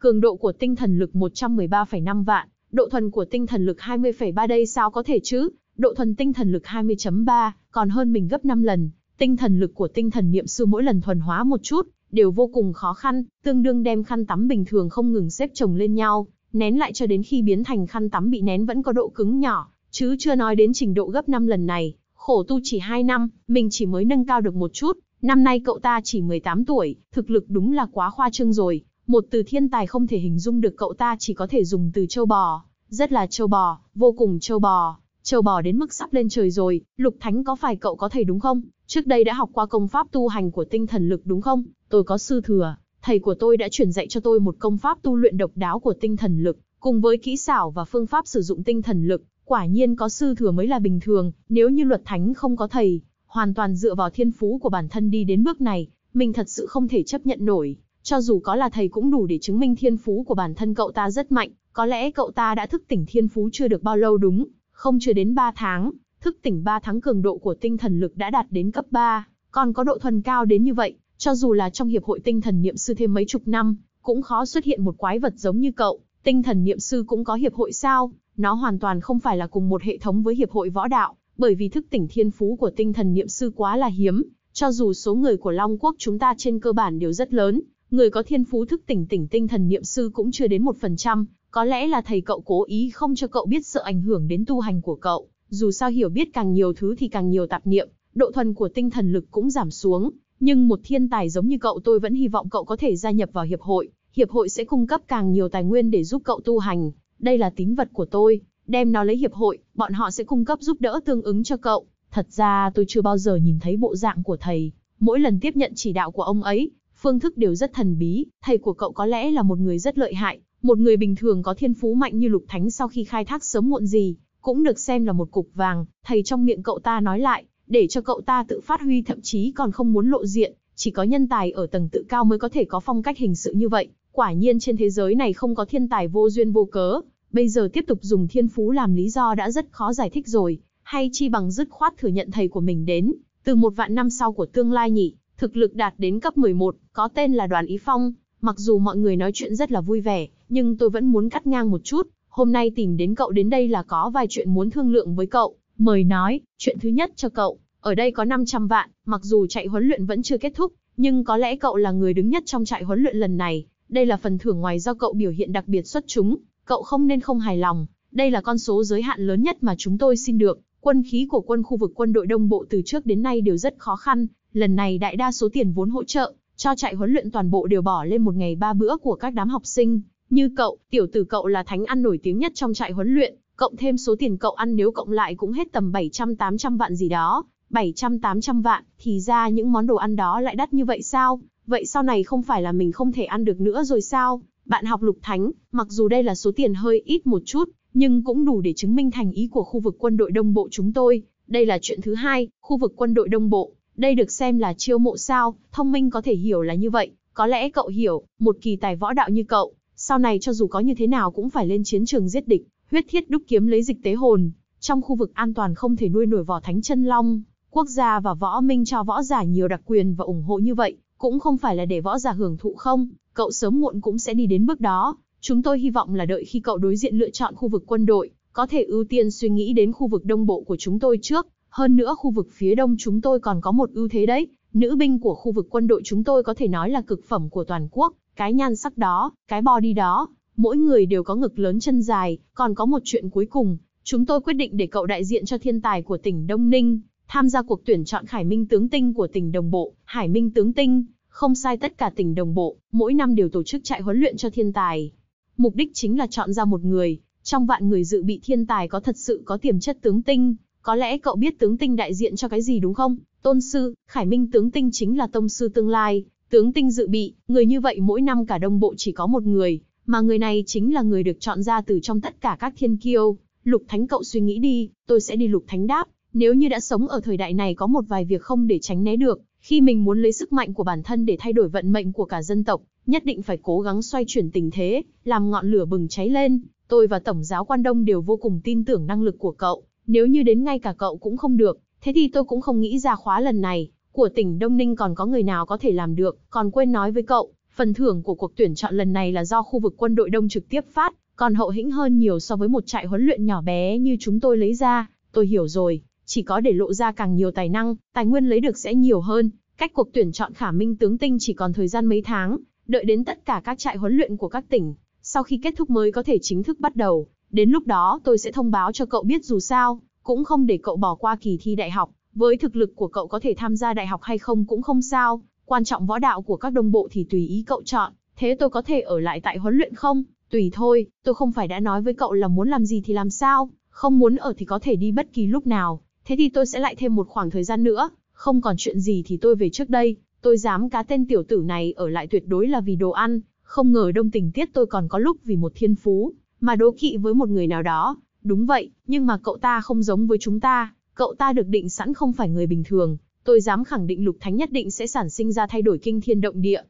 cường độ của tinh thần lực 113,5 vạn, độ thuần của tinh thần lực 20,3 đây sao có thể chứ, độ thuần tinh thần lực 20.3, còn hơn mình gấp 5 lần, tinh thần lực của tinh thần niệm sư mỗi lần thuần hóa một chút, đều vô cùng khó khăn, tương đương đem khăn tắm bình thường không ngừng xếp chồng lên nhau, nén lại cho đến khi biến thành khăn tắm bị nén vẫn có độ cứng nhỏ, chứ chưa nói đến trình độ gấp 5 lần này, khổ tu chỉ 2 năm, mình chỉ mới nâng cao được một chút, năm nay cậu ta chỉ 18 tuổi, thực lực đúng là quá khoa trương rồi, một từ thiên tài không thể hình dung được cậu ta chỉ có thể dùng từ châu bò, rất là châu bò, vô cùng châu bò, châu bò đến mức sắp lên trời rồi, Lục Thánh có phải cậu có thầy đúng không? Trước đây đã học qua công pháp tu hành của tinh thần lực đúng không? Tôi có sư thừa, thầy của tôi đã truyền dạy cho tôi một công pháp tu luyện độc đáo của tinh thần lực, cùng với kỹ xảo và phương pháp sử dụng tinh thần lực, quả nhiên có sư thừa mới là bình thường, nếu như luật thánh không có thầy, hoàn toàn dựa vào thiên phú của bản thân đi đến bước này, mình thật sự không thể chấp nhận nổi. Cho dù có là thầy cũng đủ để chứng minh thiên phú của bản thân cậu ta rất mạnh, có lẽ cậu ta đã thức tỉnh thiên phú chưa được bao lâu đúng, không chưa đến 3 tháng, thức tỉnh 3 tháng cường độ của tinh thần lực đã đạt đến cấp 3, còn có độ thuần cao đến như vậy, cho dù là trong hiệp hội tinh thần niệm sư thêm mấy chục năm, cũng khó xuất hiện một quái vật giống như cậu, tinh thần niệm sư cũng có hiệp hội sao, nó hoàn toàn không phải là cùng một hệ thống với hiệp hội võ đạo, bởi vì thức tỉnh thiên phú của tinh thần niệm sư quá là hiếm, cho dù số người của Long Quốc chúng ta trên cơ bản đều rất lớn, Người có thiên phú thức tỉnh tỉnh tinh thần niệm sư cũng chưa đến một phần trăm, có lẽ là thầy cậu cố ý không cho cậu biết sợ ảnh hưởng đến tu hành của cậu, dù sao hiểu biết càng nhiều thứ thì càng nhiều tạp niệm, độ thuần của tinh thần lực cũng giảm xuống, nhưng một thiên tài giống như cậu tôi vẫn hy vọng cậu có thể gia nhập vào hiệp hội, hiệp hội sẽ cung cấp càng nhiều tài nguyên để giúp cậu tu hành, đây là tín vật của tôi, đem nó lấy hiệp hội, bọn họ sẽ cung cấp giúp đỡ tương ứng cho cậu. Thật ra tôi chưa bao giờ nhìn thấy bộ dạng của thầy, mỗi lần tiếp nhận chỉ đạo của ông ấy, phương thức đều rất thần bí, thầy của cậu có lẽ là một người rất lợi hại, một người bình thường có thiên phú mạnh như lục thánh sau khi khai thác sớm muộn gì, cũng được xem là một cục vàng, thầy trong miệng cậu ta nói lại, để cho cậu ta tự phát huy thậm chí còn không muốn lộ diện, chỉ có nhân tài ở tầng tự cao mới có thể có phong cách hình sự như vậy, quả nhiên trên thế giới này không có thiên tài vô duyên vô cớ, bây giờ tiếp tục dùng thiên phú làm lý do đã rất khó giải thích rồi, hay chi bằng dứt khoát thừa nhận thầy của mình đến, từ một vạn năm sau của tương lai nhỉ thực lực đạt đến cấp 11, có tên là Đoàn Ý Phong. Mặc dù mọi người nói chuyện rất là vui vẻ, nhưng tôi vẫn muốn cắt ngang một chút. Hôm nay tìm đến cậu đến đây là có vài chuyện muốn thương lượng với cậu. Mời nói, chuyện thứ nhất cho cậu, ở đây có 500 vạn, mặc dù chạy huấn luyện vẫn chưa kết thúc, nhưng có lẽ cậu là người đứng nhất trong trại huấn luyện lần này. Đây là phần thưởng ngoài do cậu biểu hiện đặc biệt xuất chúng, cậu không nên không hài lòng. Đây là con số giới hạn lớn nhất mà chúng tôi xin được. Quân khí của quân khu vực quân đội đông bộ từ trước đến nay đều rất khó khăn, lần này đại đa số tiền vốn hỗ trợ, cho trại huấn luyện toàn bộ đều bỏ lên một ngày ba bữa của các đám học sinh. Như cậu, tiểu tử cậu là thánh ăn nổi tiếng nhất trong trại huấn luyện, cộng thêm số tiền cậu ăn nếu cộng lại cũng hết tầm 700-800 vạn gì đó. 700-800 vạn, thì ra những món đồ ăn đó lại đắt như vậy sao? Vậy sau này không phải là mình không thể ăn được nữa rồi sao? Bạn học lục thánh, mặc dù đây là số tiền hơi ít một chút, nhưng cũng đủ để chứng minh thành ý của khu vực quân đội đông bộ chúng tôi. Đây là chuyện thứ hai, khu vực quân đội đông bộ, đây được xem là chiêu mộ sao, thông minh có thể hiểu là như vậy, có lẽ cậu hiểu, một kỳ tài võ đạo như cậu, sau này cho dù có như thế nào cũng phải lên chiến trường giết địch, huyết thiết đúc kiếm lấy dịch tế hồn, trong khu vực an toàn không thể nuôi nổi vỏ thánh chân long, quốc gia và võ minh cho võ giả nhiều đặc quyền và ủng hộ như vậy, cũng không phải là để võ giả hưởng thụ không, cậu sớm muộn cũng sẽ đi đến bước đó, chúng tôi hy vọng là đợi khi cậu đối diện lựa chọn khu vực quân đội, có thể ưu tiên suy nghĩ đến khu vực đông bộ của chúng tôi trước, hơn nữa khu vực phía đông chúng tôi còn có một ưu thế đấy, nữ binh của khu vực quân đội chúng tôi có thể nói là cực phẩm của toàn quốc, cái nhan sắc đó, cái body đó, mỗi người đều có ngực lớn chân dài, còn có một chuyện cuối cùng, chúng tôi quyết định để cậu đại diện cho thiên tài của tỉnh Đông Ninh, tham gia cuộc tuyển chọn Hải Minh Tướng Tinh của tỉnh Đồng Bộ, Hải Minh Tướng Tinh, không sai tất cả tỉnh Đồng Bộ, mỗi năm đều tổ chức trại huấn luyện cho thiên tài. Mục đích chính là chọn ra một người, trong vạn người dự bị thiên tài có thật sự có tiềm chất tướng tinh, có lẽ cậu biết tướng tinh đại diện cho cái gì đúng không? Tôn sư, Khải Minh tướng tinh chính là tông sư tương lai, tướng tinh dự bị, người như vậy mỗi năm cả đông bộ chỉ có một người, mà người này chính là người được chọn ra từ trong tất cả các thiên kiêu. Lục Thánh cậu suy nghĩ đi, tôi sẽ đi Lục Thánh đáp, nếu như đã sống ở thời đại này có một vài việc không để tránh né được, khi mình muốn lấy sức mạnh của bản thân để thay đổi vận mệnh của cả dân tộc, nhất định phải cố gắng xoay chuyển tình thế, làm ngọn lửa bừng cháy lên. Tôi và Tổng giáo quan Đông đều vô cùng tin tưởng năng lực của cậu, nếu như đến ngay cả cậu cũng không được, thế thì tôi cũng không nghĩ ra khóa lần này, của tỉnh Đông Ninh còn có người nào có thể làm được, còn quên nói với cậu, phần thưởng của cuộc tuyển chọn lần này là do khu vực quân đội đông trực tiếp phát, còn hậu hĩnh hơn nhiều so với một trại huấn luyện nhỏ bé như chúng tôi lấy ra, tôi hiểu rồi, chỉ có để lộ ra càng nhiều tài năng, tài nguyên lấy được sẽ nhiều hơn, cách cuộc tuyển chọn khả minh tướng tinh chỉ còn thời gian mấy tháng, đợi đến tất cả các trại huấn luyện của các tỉnh, sau khi kết thúc mới có thể chính thức bắt đầu, Đến lúc đó tôi sẽ thông báo cho cậu biết dù sao, cũng không để cậu bỏ qua kỳ thi đại học. Với thực lực của cậu có thể tham gia đại học hay không cũng không sao, quan trọng võ đạo của các đồng bộ thì tùy ý cậu chọn. Thế tôi có thể ở lại tại huấn luyện không? Tùy thôi, tôi không phải đã nói với cậu là muốn làm gì thì làm sao, không muốn ở thì có thể đi bất kỳ lúc nào. Thế thì tôi sẽ lại thêm một khoảng thời gian nữa, không còn chuyện gì thì tôi về trước đây. Tôi dám cá tên tiểu tử này ở lại tuyệt đối là vì đồ ăn, không ngờ đông tình tiết tôi còn có lúc vì một thiên phú, mà đố kỵ với một người nào đó. Đúng vậy, nhưng mà cậu ta không giống với chúng ta, cậu ta được định sẵn không phải người bình thường. Tôi dám khẳng định lục thánh nhất định sẽ sản sinh ra thay đổi kinh thiên động địa,